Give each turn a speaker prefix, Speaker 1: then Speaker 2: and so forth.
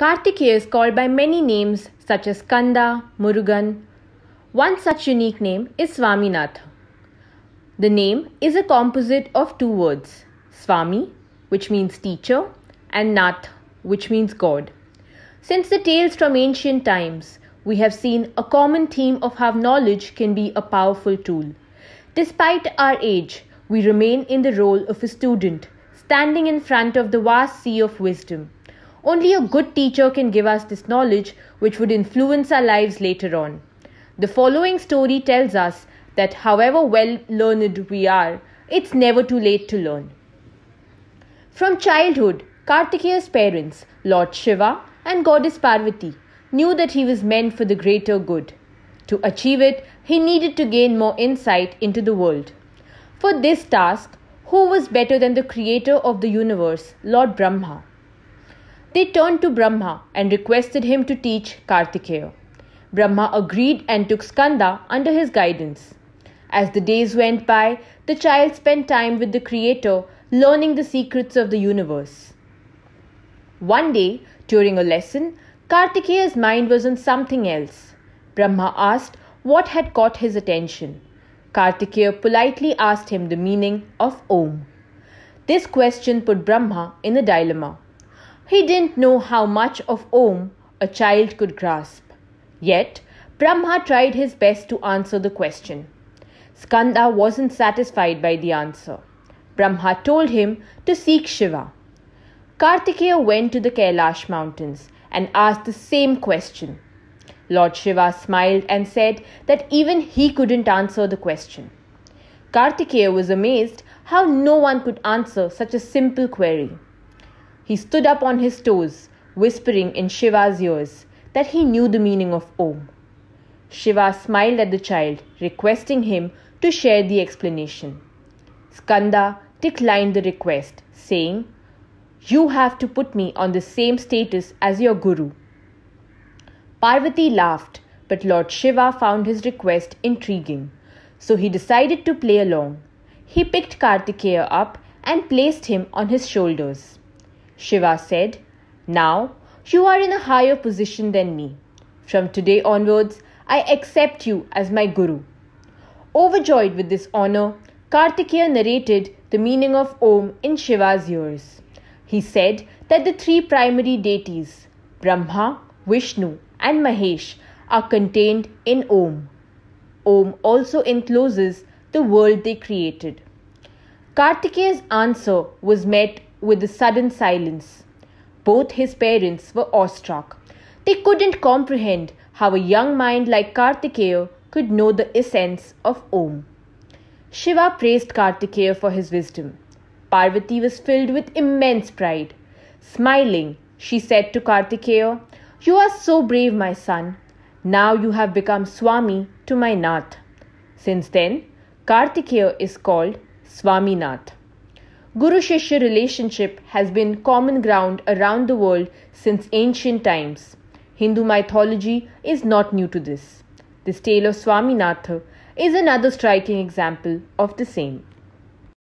Speaker 1: Kartikeya is called by many names such as Kanda, Murugan. One such unique name is Swaminatha. The name is a composite of two words, Swami, which means teacher, and Nath, which means God. Since the tales from ancient times, we have seen a common theme of how knowledge can be a powerful tool. Despite our age, we remain in the role of a student, standing in front of the vast sea of wisdom. Only a good teacher can give us this knowledge, which would influence our lives later on. The following story tells us that however well learned we are, it's never too late to learn. From childhood, Kartikeya's parents, Lord Shiva and Goddess Parvati, knew that he was meant for the greater good. To achieve it, he needed to gain more insight into the world. For this task, who was better than the creator of the universe, Lord Brahma? They turned to Brahma and requested him to teach Kartikeya. Brahma agreed and took Skanda under his guidance. As the days went by, the child spent time with the Creator, learning the secrets of the universe. One day, during a lesson, Kartikeya's mind was on something else. Brahma asked what had caught his attention. Kartikeya politely asked him the meaning of Om. This question put Brahma in a dilemma. He didn't know how much of Om a child could grasp. Yet, Brahma tried his best to answer the question. Skanda wasn't satisfied by the answer. Brahma told him to seek Shiva. Kartikeya went to the Kailash mountains and asked the same question. Lord Shiva smiled and said that even he couldn't answer the question. Kartikeya was amazed how no one could answer such a simple query. He stood up on his toes, whispering in Shiva's ears that he knew the meaning of Om. Shiva smiled at the child, requesting him to share the explanation. Skanda declined the request, saying, You have to put me on the same status as your guru. Parvati laughed, but Lord Shiva found his request intriguing, so he decided to play along. He picked Kartikeya up and placed him on his shoulders. Shiva said, Now you are in a higher position than me. From today onwards, I accept you as my guru. Overjoyed with this honor, Kartikeya narrated the meaning of Om in Shiva's ears. He said that the three primary deities, Brahma, Vishnu, and Mahesh, are contained in Om. Om also encloses the world they created. Kartikeya's answer was met with the sudden silence. Both his parents were awestruck. They couldn't comprehend how a young mind like Kartikeya could know the essence of Om. Shiva praised Kartikeya for his wisdom. Parvati was filled with immense pride. Smiling, she said to Kartikeya, You are so brave, my son. Now you have become Swami to my Nath. Since then, Kartikeya is called Swaminath. Guru Shishya relationship has been common ground around the world since ancient times. Hindu mythology is not new to this. This tale of Swaminatha is another striking example of the same.